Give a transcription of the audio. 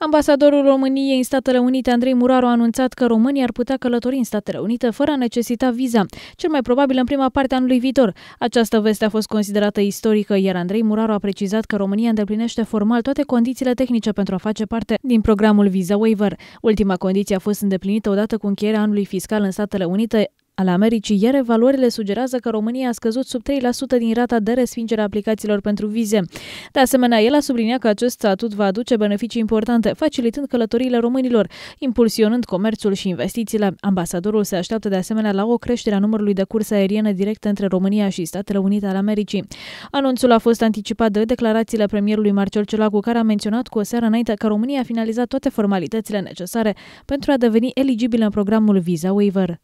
Ambasadorul României în Statele Unite, Andrei Muraru, a anunțat că România ar putea călători în Statele Unite fără a necesita viza, cel mai probabil în prima parte a anului viitor. Această veste a fost considerată istorică, iar Andrei Muraru a precizat că România îndeplinește formal toate condițiile tehnice pentru a face parte din programul Visa Waiver. Ultima condiție a fost îndeplinită odată cu încheierea anului fiscal în Statele Unite, ale Americii, iar valorile sugerează că România a scăzut sub 3% din rata de respingere a aplicațiilor pentru vize. De asemenea, el a subliniat că acest statut va aduce beneficii importante, facilitând călătoriile românilor, impulsionând comerțul și investițiile. Ambasadorul se așteaptă de asemenea la o creștere a numărului de curse aeriene directe între România și Statele Unite ale Americii. Anunțul a fost anticipat de declarațiile premierului Marcel Celacu, care a menționat cu o seară înainte că România a finalizat toate formalitățile necesare pentru a deveni eligibilă în programul Visa Waiver.